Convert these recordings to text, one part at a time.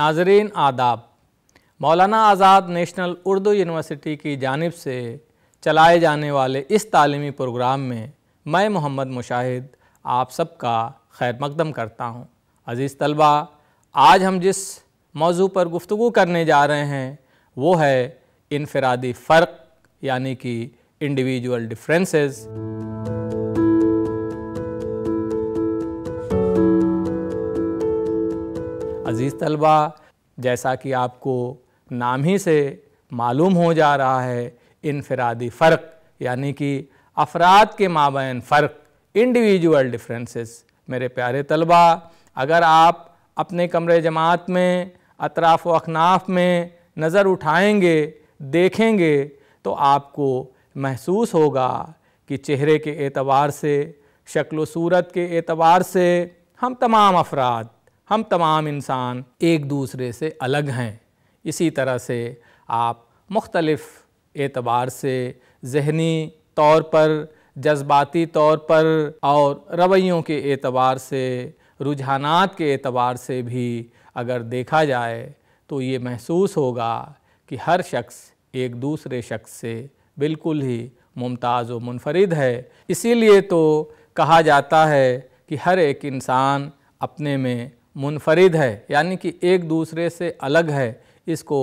नाजरीन आदाब मौलाना आज़ाद नेशनल उर्दू यूनिवर्सिटी की जानब से चलाए जाने वाले इस तालीमी प्रोग्राम में मैं मोहम्मद मुशाहिद आप सबका खैर मकदम करता हूँ अज़ीज़ तलबा आज हम जिस मौजू पर गुफ्तु करने जा रहे हैं वो है इनफरादी फ़र्क यानी कि इंडिविजुअल डिफरेंसेस अज़ीज़ तलबा जैसा कि आपको नाम ही से मालूम हो जा रहा है इनफरादी फ़र्क यानी कि अफराद के माबेन फ़र्क इंडिविजुअल डिफरेंसेस मेरे प्यारे तलबा अगर आप अपने कमरे जमात में अतराफ़ व अखनाफ में नज़र उठाएंगे देखेंगे तो आपको महसूस होगा कि चेहरे के एतबार से शक्ल सूरत के एतबार से हम तमाम अफराद हम तमाम इंसान एक दूसरे से अलग हैं इसी तरह से आप मुख्तलफ़ एतबार से जहनी तौर पर जज्बाती तौर पर और रवैयों के एतबार से रुझानात के एतबार से भी अगर देखा जाए तो ये महसूस होगा कि हर शख्स एक दूसरे शख्स से बिल्कुल ही मुमताज़ व मुनफरद है इसीलिए तो कहा जाता है कि हर एक इंसान अपने में मुनफरिद है यानी कि एक दूसरे से अलग है इसको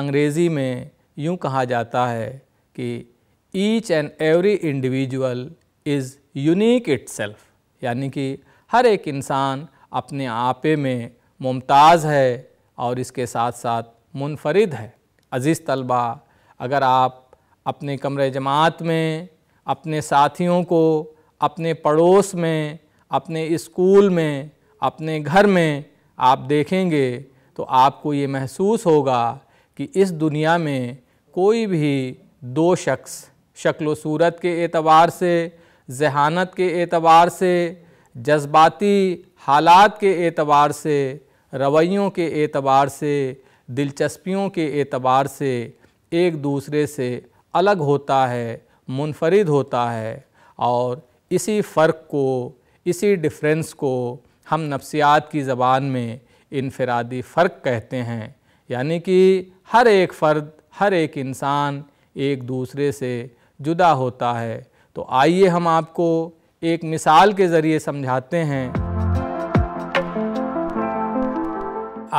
अंग्रेज़ी में यूँ कहा जाता है कि each and every individual is unique self यानी कि हर एक इंसान अपने आपे में मुमताज़ है और इसके साथ साथ मुनफरद है अज़ीज़ तलबा अगर आप अपने कमरे जमात में अपने साथियों को अपने पड़ोस में अपने स्कूल में अपने घर में आप देखेंगे तो आपको ये महसूस होगा कि इस दुनिया में कोई भी दो शख्स शक्ल सूरत के एतबार से जहानत के एतबार से जज्बाती हालात के एतबार से रवैयों के एतबार से दिलचस्पियों के एतबार से एक दूसरे से अलग होता है मुनफरद होता है और इसी फ़र्क को इसी डिफरेंस को हम नफ्सियात की ज़बान में इनफरादी फ़र्क कहते हैं यानी कि हर एक फ़र्द हर एक इंसान एक दूसरे से जुदा होता है तो आइए हम आपको एक मिसाल के ज़रिए समझाते हैं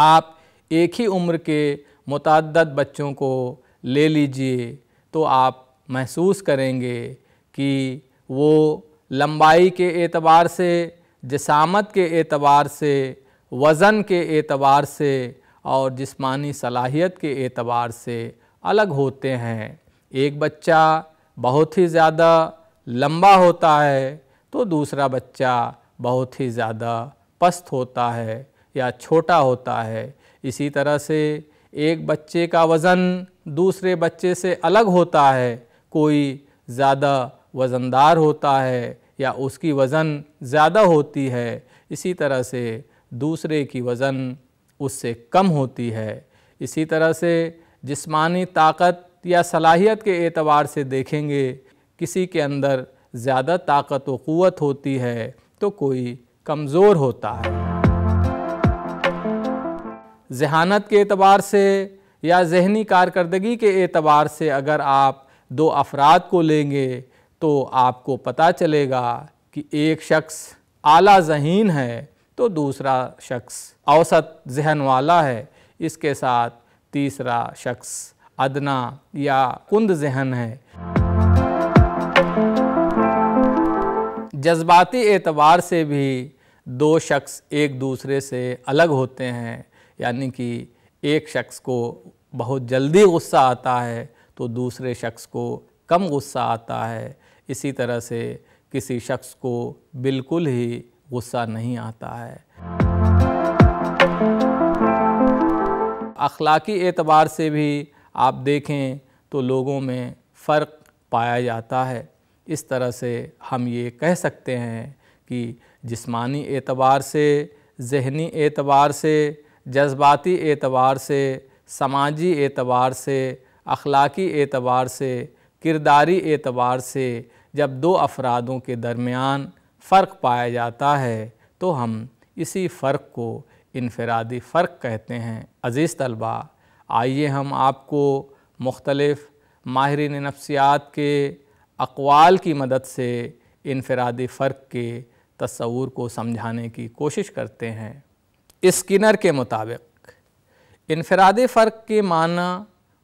आप एक ही उम्र के मुतद बच्चों को ले लीजिए तो आप महसूस करेंगे कि वो लंबाई के एतबार से जसामत के एतबार से वज़न के एतबार से और जिस्मानी सलाहियत के एतबार से अलग होते हैं एक बच्चा बहुत ही ज़्यादा लंबा होता है तो दूसरा बच्चा बहुत ही ज़्यादा पस्त होता है या छोटा होता है इसी तरह से एक बच्चे का वज़न दूसरे बच्चे से अलग होता है कोई ज़्यादा वज़नदार होता है या उसकी वज़न ज़्यादा होती है इसी तरह से दूसरे की वज़न उससे कम होती है इसी तरह से जिस्मानी ताकत या सलाहियत के एतबार से देखेंगे किसी के अंदर ज़्यादा ताकत व क़वत होती है तो कोई कमज़ोर होता है जहानत के एतबार से या जहनी कारकर्दगी के एतबार से अगर आप दो अफराद को लेंगे तो आपको पता चलेगा कि एक शख्स आला जहीन है तो दूसरा शख्स औसत जहन वाला है इसके साथ तीसरा शख्स अदना या कुंद जहन है जज्बाती एतबार से भी दो शख्स एक दूसरे से अलग होते हैं यानी कि एक शख्स को बहुत जल्दी गुस्सा आता है तो दूसरे शख्स को कम गुस्सा आता है इसी तरह से किसी शख्स को बिल्कुल ही गुस्सा नहीं आता है अखलाकी एतबार से भी आप देखें तो लोगों में फ़र्क पाया जाता है इस तरह से हम ये कह सकते हैं कि जिस्मानी एतबार से जहनी एतबार से जज्बाती एतबार से समाजी एतबार से अखलाकी एतबार से किरदारी एतबार से जब दो अफरादों के दरमियान फ़र्क पाया जाता है तो हम इसी फ़र्क को इनफरादी फ़र्क कहते हैं अज़ीज़ तलबा आइए हम आपको मुख्तलफ़ माहरीन नफ्सियात के अकवाल की मदद से इनफरादी फ़र्क के तस्वूर को समझाने की कोशिश करते हैं स्किनर के मुताबिक इनफरादी फ़र्क के माना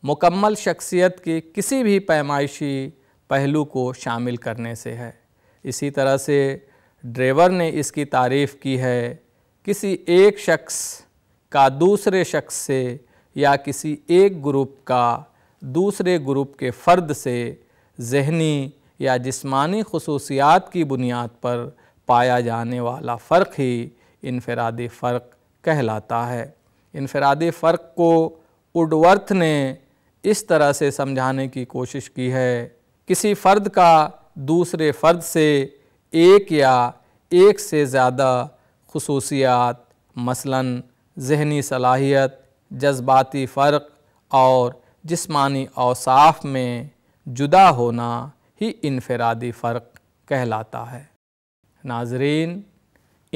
मुकम्मल शख्सियत के किसी भी पैमाइशी पहलू को शामिल करने से है इसी तरह से ड्रेवर ने इसकी तारीफ़ की है किसी एक शख्स का दूसरे शख्स से या किसी एक ग्रुप का दूसरे ग्रुप के फ़र्द से जहनी या जिस्मानी खसूसियात की बुनियाद पर पाया जाने वाला फ़र्क ही इनफरादी फ़र्क कहलाता है इनफरादी फ़र्क को उडवर्थ ने इस तरह से समझाने की कोशिश की है किसी फ़र्द का दूसरे फ़र्द से एक या एक से ज़्यादा खसूसियात मसलन जहनी सलाहियत जज्बाती फ़र्क और जिस्मानी अवसाफ में जुदा होना ही इनफरादी फ़र्क कहलाता है नाजरीन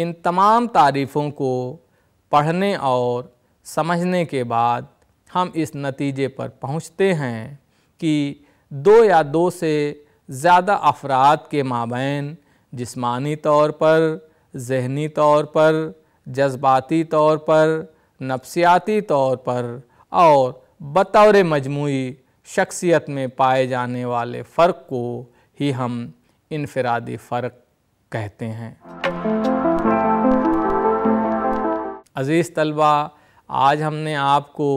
इन तमाम तारीफ़ों को पढ़ने और समझने के बाद हम इस नतीजे पर पहुँचते हैं कि दो या दो से ज़्यादा अफराद के माबेन जिस्मानी तौर पर जहनी तौर पर जज्बाती तौर पर नफसियाती तौर पर और बतौर मजमू शख्सियत में पाए जाने वाले फ़र्क को ही हम इनफरादी फ़र्क कहते हैं अज़ीज़ तलबा आज हमने आपको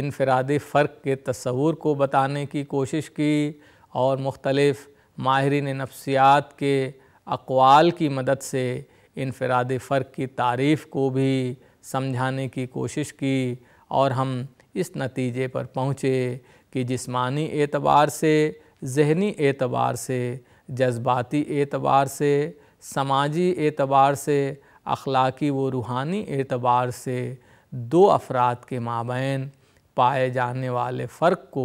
इनफराद फ़र्क के तस्वूर को बताने की कोशिश की और मुख्तलफ़ माहरीन नफ्सियात के अकवाल की मदद से इनफराद फ़र्क की तारीफ़ को भी समझाने की कोशिश की और हम इस नतीजे पर पहुँचे कि जिसमानी एतबार से जहनी एतबार से जज्बाती एतबार से समाजी एतबार से अखलाक़ी व रूहानी एतबार से दो अफराद के माबेन पाए जाने वाले फ़र्क को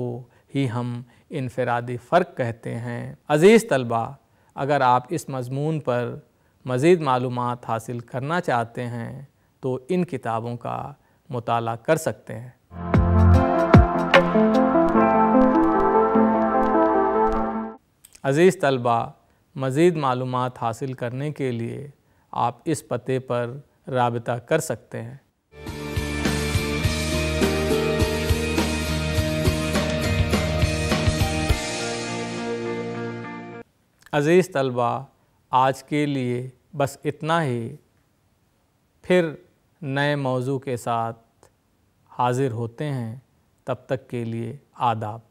ही हम इनफरादी फ़र्क कहते हैं अज़ीज़ तलबा अगर आप इस मज़मून पर मज़ीद मालूम हासिल करना चाहते हैं तो इन किताबों का मताल कर सकते हैं अज़ीज़ तलबा मज़ीद मालूम हासिल करने के लिए आप इस पते पर रबता कर सकते हैं अज़ीज़ तलबा आज के लिए बस इतना ही फिर नए मौजू के साथ हाज़िर होते हैं तब तक के लिए आदाब